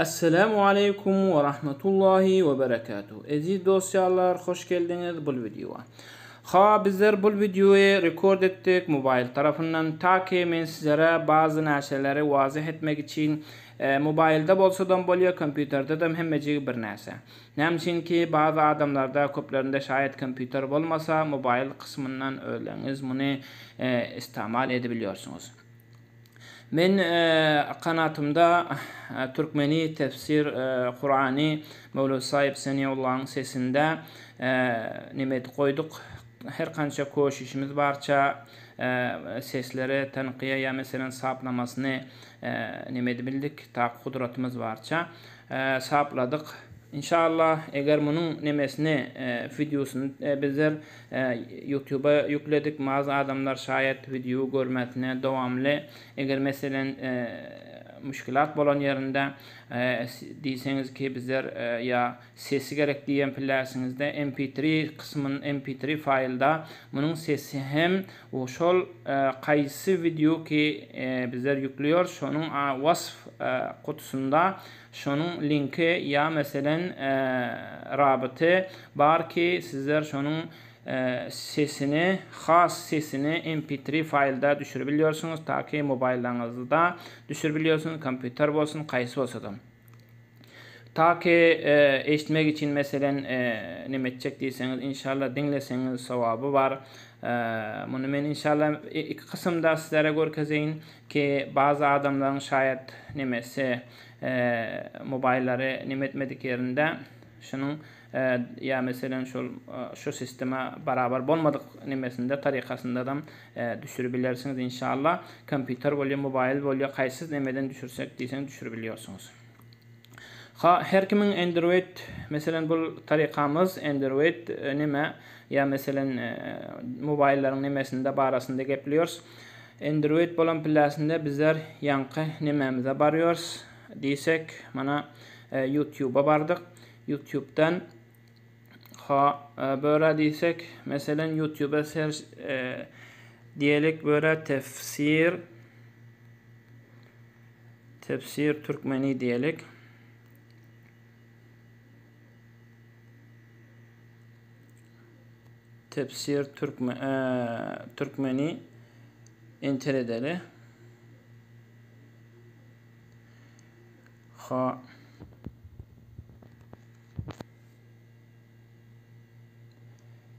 Assalamu alaykum wa rahmatullahi wa barakatuh. Aziz dostlar, hoş geldiniz bu videoya. Ha bizler bu videoyu rekord ettik mobil tarafından ta ki men sizlere bazı nesilleri vazih etmek için e, mobilde bolsa da bolya kompüterde de bir nesil. Nemsin ki bazı adamlarda köplerinde şayet kompüter bolmasa mobil kısmından öyleniz bunu e, istamal edebiliyorsunuz. من kanatımda e, e, Türkmeni tefsir Kur'an'ı e, Mevlüt Sahip Seniyullah'ın sesinde nimet koyduk. Her kança koşuşumuz barça seslere tanqiya ya mesela saplamasını nimet bildik. Ta kudretimiz barça sapladık. İnşallah eğer bunun nemesini e, videosunu e, bizler e, YouTube'a yükledik. Bazı adamlar şayet video görmetine devamlı eğer mesela e, müşkilat bolan yerinde e, deyseniz ki bizler e, ya sesi gerek diyen pilersiniz de mp3 kısmın mp3 faylda bunun sesi hem oşol, şol e, kaysi video ki e, bizler yüklüyor şunun a, vasf e, kutusunda şunun linki ya mesela e, var ki sizler şunun e, sesini, xas sesini MP3 faylda düşürebiliyorsunuz. Ta ki da düşürebiliyorsunuz. Kompüter olsun, kayısı olsun. da. Ta ki e, eşitmek için mesela e, nimetçek deyseniz inşallah dinleseniz savabı var. E, bunu ben inşallah iki kısımda sizlere görkezeyin ki bazı adamların şayet nemesi e, mobilleri nimetmedik yerinde şunun e, ya mesela şu e, şu sisteme beraber bolmadık nimesinde tariqasında da e, düşürü inşallah. Kompüter bolya, mobil bolya qaysiz nimeden düşürsek diysen düşürebiliyorsunuz. Ha her kimin Android mesela bu tariqamız Android e, nime ya mesela e, mobillerin nimesinde barasında gepliyoruz. Android bolan plasında bizler yankı nimemize barıyoruz deysak mana e, e, YouTube'a bordik youtubedan ho böyle deysak masalan youtubega serj deylik bo'ra tafsir tefsir Türkmeni deylik tefsir Türkme, e, Türkmeni enteredeli ha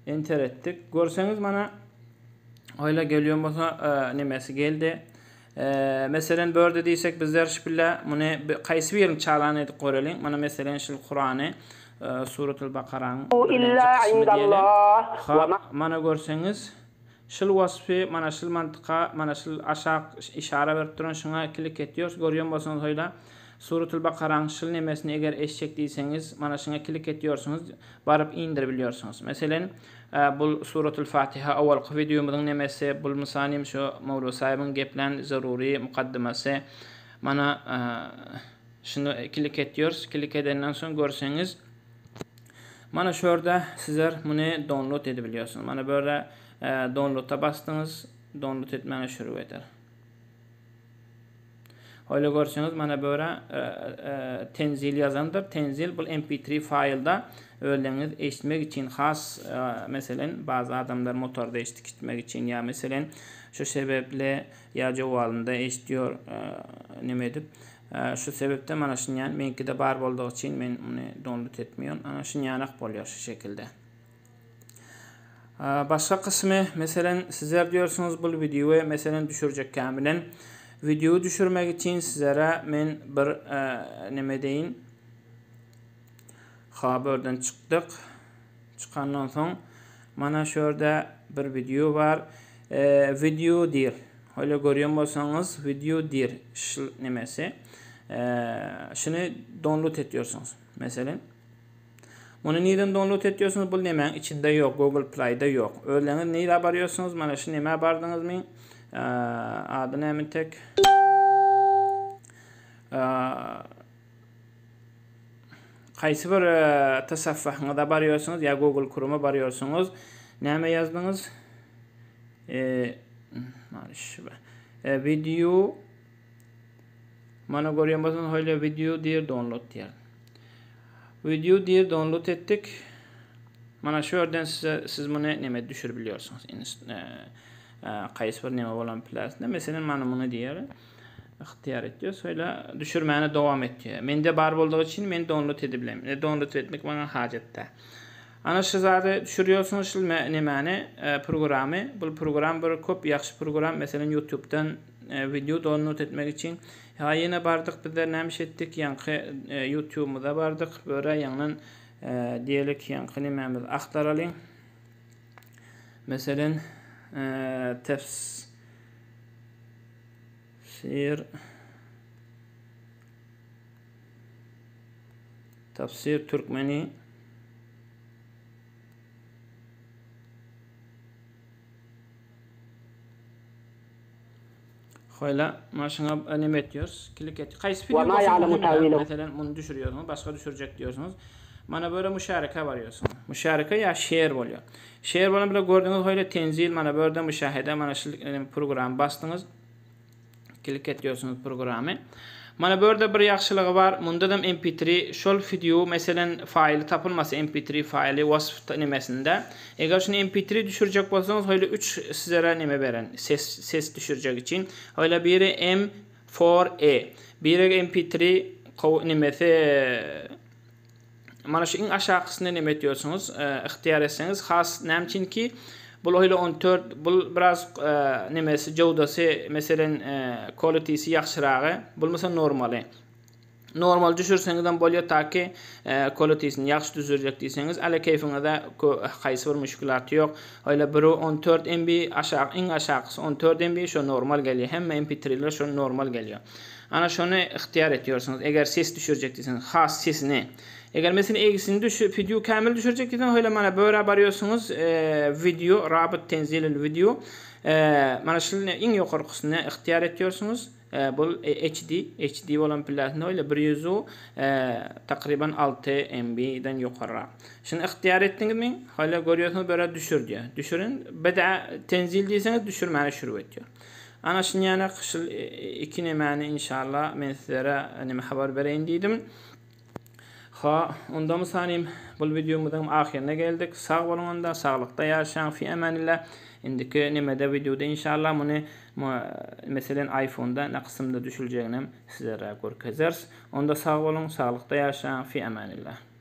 enter ettik. Görseniz bana öyle geliyor bana e, ee, nimesi geldi. E, mesela böyle dediysek bizler şipilla bunu kaysi birini çalan edip görelim. Bana mesela şu Kur'an'ı e, Suratul Bakara'nın Allah. indallah. Bana görseniz Şıl vasfı, mana şıl mantıqa, mana şıl aşaq işara verip duran şuna klik ediyoruz. Görüyorum basın hoyla. Suratul Bakara'nın şıl nemesini eğer eşek değilseniz mana şuna klik ediyorsunuz barıp indirebiliyorsunuz. Meselen bu Suratul Fatiha awal videomuzun nemesi bu misalim şu mavru sahibin geplen zaruri mukaddimasi mana e, şunu klik ediyoruz. Klik edenden soň görseniz Mana şurada sizler bunu download edebiliyorsunuz. Mana böyle e, download'a bastınız. Download etmeni şuru edir. Öyle görürsünüz, bana böyle e, e, tenzil yazandır. Tenzil bu MP3 faylda öğreniniz eşitmek için has e, mesela bazı adamlar motorda eşitmek için ya mesela şu sebeple ya cevabında eşitiyor e, ne edip e, şu sebepten mana şun yani menki de bar bolduğu için ben uni download etmiyorum. Ana şun yanaq boluyor şu şekilde. Başka kısmı mesela sizler diyorsunuz bu videoyu mesela düşürecek kamilen Video düşürmek için sizlere men bir e, nime deyin. Xabardan çıktık. Çıkandan soň mana şu bir video var. E, video dir. Hala görýän bolsaňyz video dir şil nemesi. E, şini download ediyorsunuz. Meselen Bunu neden download ediyorsunuz? Bu nemen içinde yok. Google Play'da yok. Öğlenir neyle barıyorsunuz? Mana şu neme bardınız mı? adını emin tek qaysi bir e, tasaffahingizda boryapsiz ya google chromea boryapsiz nima yozdingiz video mana ko'rgan bo'lsangiz hoyla video der download deyapti video der download etdik mana shu yerdan siz buni nima tushirib biliyorsunuz e, qaysi bir nima bolan plasda meselen meni buni diýär. ihtiyar etdi. Söyle düşürmäni dowam etdi. Mende bar bolduğu üçin men download edip bilem. E, download etmek mana hajatda. Ana şu zade düşürýärsiň şu nemäni? E, Programmy. Bu program bir köp ýaxşy program. Meselen YouTube-dan e, video download etmek için ha yine bardyk bizler näme ettik yankı e, YouTube'da bardyk böyle yanın e, diyelik yankı nemämiz aktaralım meselen e, ee, tefsir tefsir Türkmeni Xoyla maşına animate diyoruz. Klik et. Qaysi video bo'lsa, Mesela, bunu düşürüyorsunuz, başka düşürecek diyorsunuz mana böyle bu yerda musharaka boryapsiz musharaka yo she'r bo'lyapti she'r bo'lib Bile ko'rdingiz hoyla tenzil mana bu yerda mana shu program bastınız. kelib ketyapsiniz programı. mana bu yerda bir yaxshiligi bor bunda ham mp3 şol video masalan fayli topilmasa mp3 fayli vasf nimesinde. agar shuni mp3 tushirjak bo'lsangiz hoyla 3 sizlarga nima beradi ses ses tushirjak için. hoyla biri m4a e, biri mp3 nimasi mana shu eng ashaq qismini nima aytyapsangiz e, ixtiyor etsangiz xas namchinki bul o'yla 14 bul biroz e, nimasi jovdasi masalan e, qualitasi yaxshirog'i bo'lmasa normali normal tushirsangiz ham bo'ladi yoki qualitysini yaxshi tuzirjak desangiz ala kayfingizda qaysi bir mushkulati yo'q oila biri 14 mb ashaq eng ashaqisi 14 mb şu normal geliyor hem mp 3 şu normal geliyor ana şunu, ixtiyor etiyorsangiz agar ses tushirjak desangiz xas ne? Eğer mesela eğisini düşür, video kamil düşürecek dedim. Öyle bana böyle barıyorsunuz e, video, rabıt tenzilil video. E, bana şimdi en yukarı kısmına ihtiyar ediyorsunuz. E, bu e, HD, HD olan platformda öyle bir yüzü e, takriben 6 MB'den yukarı. Şimdi ihtiyar ettiniz mi? Hala görüyorsunuz böyle düşür diyor. Düşürün. Beda tenzil diyseniz düşürmeye şuru ediyor. Ana şimdi e, e, yani kışıl iki nemeni inşallah ben sizlere neme hani, haber vereyim dedim. Ha, onda mı sanayım? Bu videomuzun ahirine geldik. Sağ olun onda, sağlıkta fi emen ile. İndiki videoda inşallah bunu mu, meselen iPhone'da ne kısımda düşüleceğini sizlere görkezeriz. Onda sağ olun, sağlıkta yaşayan, fi emen